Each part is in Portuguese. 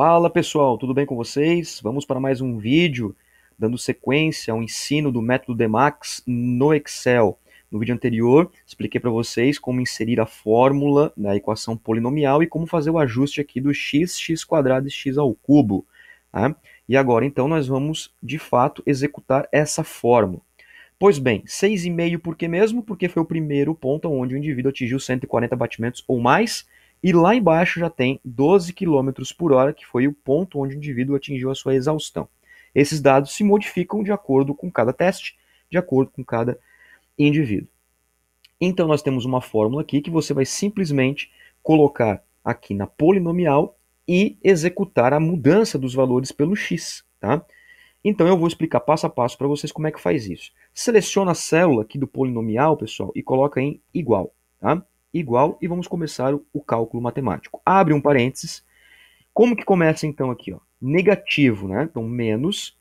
Fala pessoal, tudo bem com vocês? Vamos para mais um vídeo dando sequência ao ensino do método DEMAX no Excel. No vídeo anterior, expliquei para vocês como inserir a fórmula da equação polinomial e como fazer o ajuste aqui do x, x quadrado e x ao cubo. Tá? E agora, então, nós vamos, de fato, executar essa fórmula. Pois bem, 6,5 por que mesmo? Porque foi o primeiro ponto onde o indivíduo atingiu 140 batimentos ou mais, e lá embaixo já tem 12 km por hora, que foi o ponto onde o indivíduo atingiu a sua exaustão. Esses dados se modificam de acordo com cada teste, de acordo com cada indivíduo. Então nós temos uma fórmula aqui que você vai simplesmente colocar aqui na polinomial e executar a mudança dos valores pelo x, tá? Então eu vou explicar passo a passo para vocês como é que faz isso. Seleciona a célula aqui do polinomial, pessoal, e coloca em igual, tá? igual, e vamos começar o cálculo matemático. Abre um parênteses. Como que começa então aqui? Ó? Negativo, né? Então, menos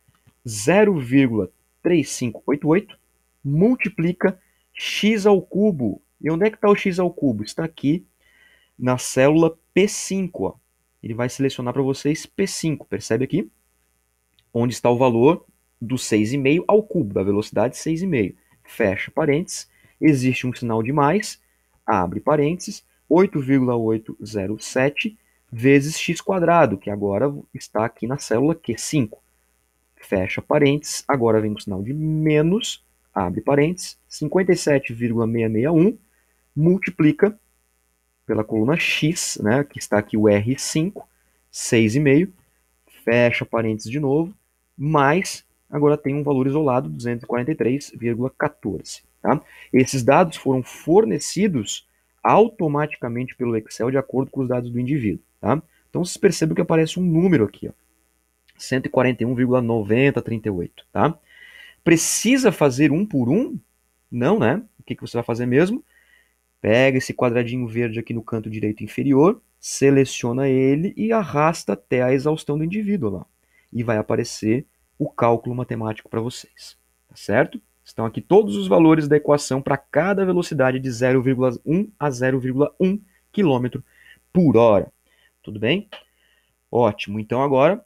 0,3588 multiplica x ao cubo. E onde é que está o x ao cubo? Está aqui na célula P5. Ó. Ele vai selecionar para vocês P5, percebe aqui? Onde está o valor do 6,5 ao cubo, da velocidade 6,5. Fecha parênteses, existe um sinal de mais, abre parênteses, 8,807 vezes x quadrado, que agora está aqui na célula Q5. Fecha parênteses, agora vem o sinal de menos, abre parênteses, 57,661 multiplica pela coluna x, né, que está aqui o R5, 6,5, fecha parênteses de novo, mais agora tem um valor isolado, 243,14. Tá? Esses dados foram fornecidos automaticamente pelo Excel de acordo com os dados do indivíduo. Tá? Então vocês percebem que aparece um número aqui, 141,9038. Tá? Precisa fazer um por um? Não, né? O que, que você vai fazer mesmo? Pega esse quadradinho verde aqui no canto direito inferior, seleciona ele e arrasta até a exaustão do indivíduo lá. E vai aparecer o cálculo matemático para vocês, tá certo? Estão aqui todos os valores da equação para cada velocidade de 0,1 a 0,1 km por hora. Tudo bem? Ótimo. Então agora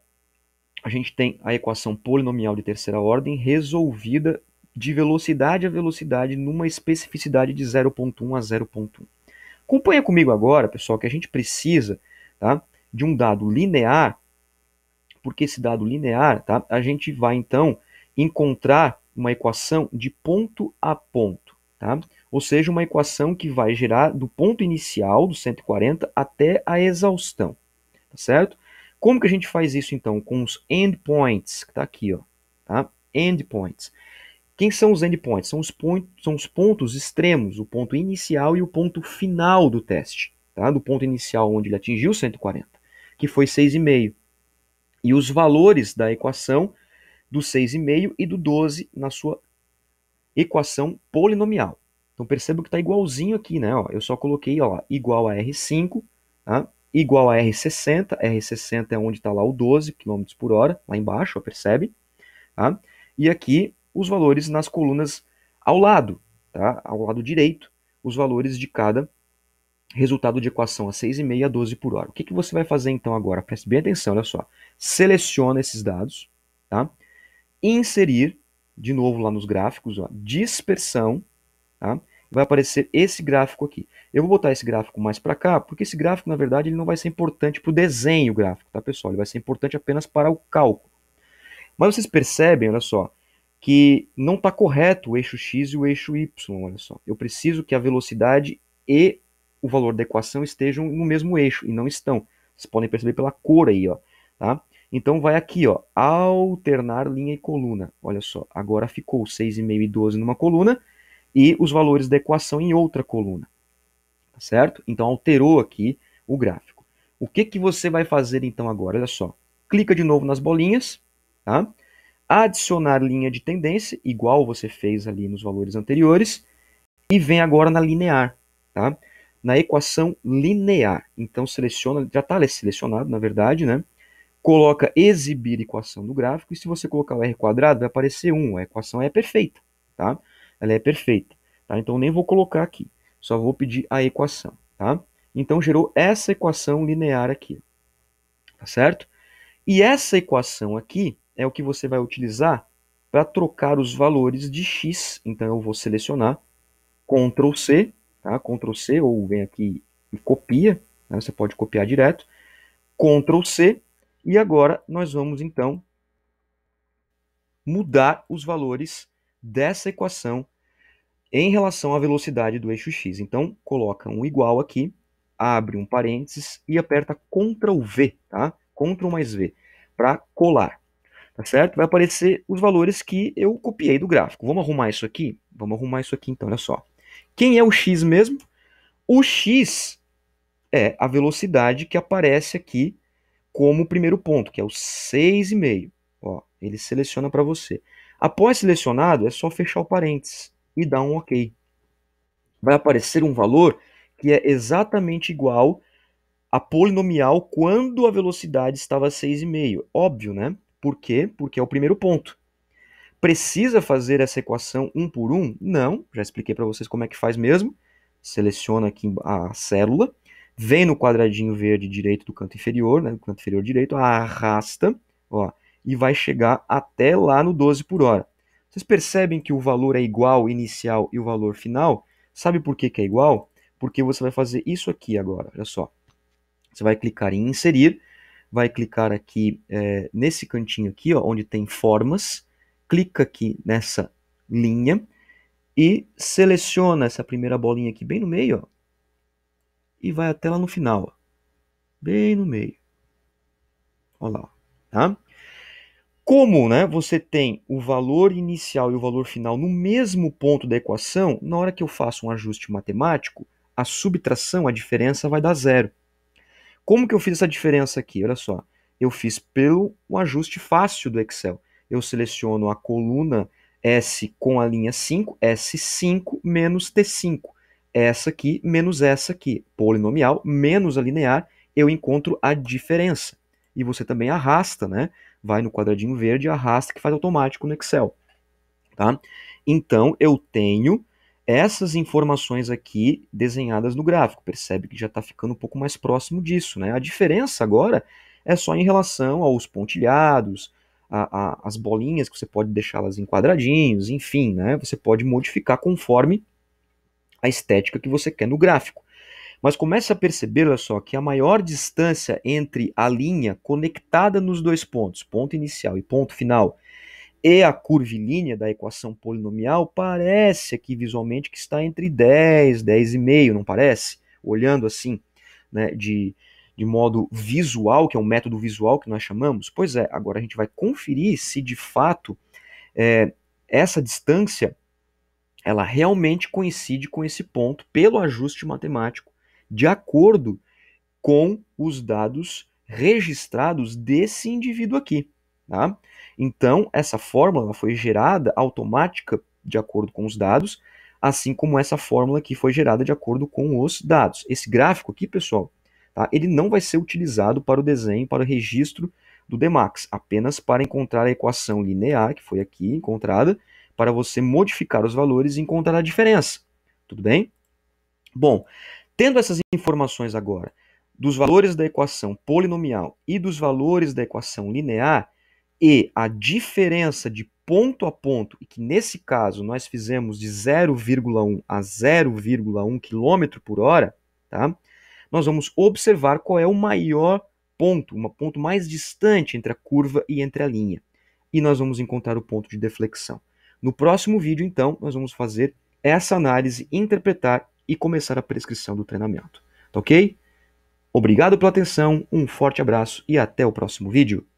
a gente tem a equação polinomial de terceira ordem resolvida de velocidade a velocidade numa especificidade de 0.1 a 0.1. Acompanha comigo agora, pessoal, que a gente precisa tá, de um dado linear, porque esse dado linear, tá, a gente vai então encontrar uma equação de ponto a ponto, tá? ou seja, uma equação que vai gerar do ponto inicial, do 140, até a exaustão, tá certo? Como que a gente faz isso, então? Com os endpoints, que está aqui, ó, tá? endpoints. Quem são os endpoints? São os, pontos, são os pontos extremos, o ponto inicial e o ponto final do teste, tá? do ponto inicial onde ele atingiu 140, que foi 6,5. E os valores da equação do 6,5 e do 12 na sua equação polinomial. Então perceba que está igualzinho aqui, né? Ó, eu só coloquei ó, igual a R5, tá? igual a R60. R60 é onde está lá o 12 km por hora, lá embaixo, ó, percebe? Tá? E aqui os valores nas colunas ao lado, tá? ao lado direito, os valores de cada resultado de equação a 6,5 a 12 por hora. O que, que você vai fazer então agora? Preste bem atenção, olha só. Seleciona esses dados, tá? inserir, de novo lá nos gráficos, ó, dispersão, tá? vai aparecer esse gráfico aqui. Eu vou botar esse gráfico mais para cá, porque esse gráfico, na verdade, ele não vai ser importante para o desenho gráfico, tá, pessoal? Ele vai ser importante apenas para o cálculo. Mas vocês percebem, olha só, que não está correto o eixo x e o eixo y, olha só. Eu preciso que a velocidade e o valor da equação estejam no mesmo eixo, e não estão. Vocês podem perceber pela cor aí, ó, tá? Então vai aqui, ó, alternar linha e coluna. Olha só, agora ficou 6,5 e 12 numa coluna e os valores da equação em outra coluna. Tá certo? Então alterou aqui o gráfico. O que, que você vai fazer então agora? Olha só, clica de novo nas bolinhas, tá? adicionar linha de tendência, igual você fez ali nos valores anteriores, e vem agora na linear, tá? Na equação linear. Então seleciona, já está selecionado, na verdade, né? coloca exibir equação do gráfico, e se você colocar o r quadrado, vai aparecer 1. A equação é perfeita, tá? Ela é perfeita, tá? Então nem vou colocar aqui, só vou pedir a equação, tá? Então gerou essa equação linear aqui, tá certo? E essa equação aqui é o que você vai utilizar para trocar os valores de x. Então eu vou selecionar Ctrl C, tá? Ctrl C ou vem aqui e copia, né? você pode copiar direto. Ctrl C e agora nós vamos então mudar os valores dessa equação em relação à velocidade do eixo x. Então, coloca um igual aqui, abre um parênteses e aperta Ctrl V, tá? Ctrl mais V, para colar. Tá certo? Vai aparecer os valores que eu copiei do gráfico. Vamos arrumar isso aqui? Vamos arrumar isso aqui então, olha só. Quem é o x mesmo? O x é a velocidade que aparece aqui como o primeiro ponto, que é o 6,5. Ó, ele seleciona para você. Após selecionado, é só fechar o parênteses e dar um OK. Vai aparecer um valor que é exatamente igual à polinomial quando a velocidade estava 6,5. Óbvio, né? Por quê? Porque é o primeiro ponto. Precisa fazer essa equação um por um? Não, já expliquei para vocês como é que faz mesmo. Seleciona aqui a célula, vem no quadradinho verde direito do canto inferior, né, do canto inferior direito, arrasta, ó, e vai chegar até lá no 12 por hora. Vocês percebem que o valor é igual inicial e o valor final? Sabe por que, que é igual? Porque você vai fazer isso aqui agora, olha só. Você vai clicar em inserir, vai clicar aqui é, nesse cantinho aqui, ó, onde tem formas, clica aqui nessa linha e seleciona essa primeira bolinha aqui bem no meio, ó, e vai até lá no final, ó, bem no meio. Olha lá, tá? Como né, você tem o valor inicial e o valor final no mesmo ponto da equação, na hora que eu faço um ajuste matemático, a subtração, a diferença vai dar zero. Como que eu fiz essa diferença aqui? Olha só, eu fiz pelo um ajuste fácil do Excel. Eu seleciono a coluna S com a linha 5, S5 menos T5 essa aqui menos essa aqui, polinomial menos a linear, eu encontro a diferença. E você também arrasta, né? Vai no quadradinho verde, arrasta, que faz automático no Excel. Tá? Então, eu tenho essas informações aqui desenhadas no gráfico. Percebe que já está ficando um pouco mais próximo disso, né? A diferença agora é só em relação aos pontilhados, a, a, as bolinhas que você pode deixá-las em quadradinhos, enfim, né? Você pode modificar conforme a estética que você quer no gráfico. Mas comece a perceber, olha só, que a maior distância entre a linha conectada nos dois pontos, ponto inicial e ponto final, e a curvilínea da equação polinomial parece aqui visualmente que está entre 10, 10,5, não parece? Olhando assim, né, de, de modo visual, que é um método visual que nós chamamos. Pois é, agora a gente vai conferir se de fato é, essa distância ela realmente coincide com esse ponto pelo ajuste matemático, de acordo com os dados registrados desse indivíduo aqui. Tá? Então, essa fórmula foi gerada automática de acordo com os dados, assim como essa fórmula aqui foi gerada de acordo com os dados. Esse gráfico aqui, pessoal, tá? ele não vai ser utilizado para o desenho, para o registro do Demax, apenas para encontrar a equação linear, que foi aqui encontrada, para você modificar os valores e encontrar a diferença. Tudo bem? Bom, tendo essas informações agora dos valores da equação polinomial e dos valores da equação linear e a diferença de ponto a ponto, e que nesse caso nós fizemos de 0,1 a 0,1 km por hora, tá? nós vamos observar qual é o maior ponto, um ponto mais distante entre a curva e entre a linha. E nós vamos encontrar o ponto de deflexão. No próximo vídeo, então, nós vamos fazer essa análise, interpretar e começar a prescrição do treinamento. Tá ok? Obrigado pela atenção, um forte abraço e até o próximo vídeo.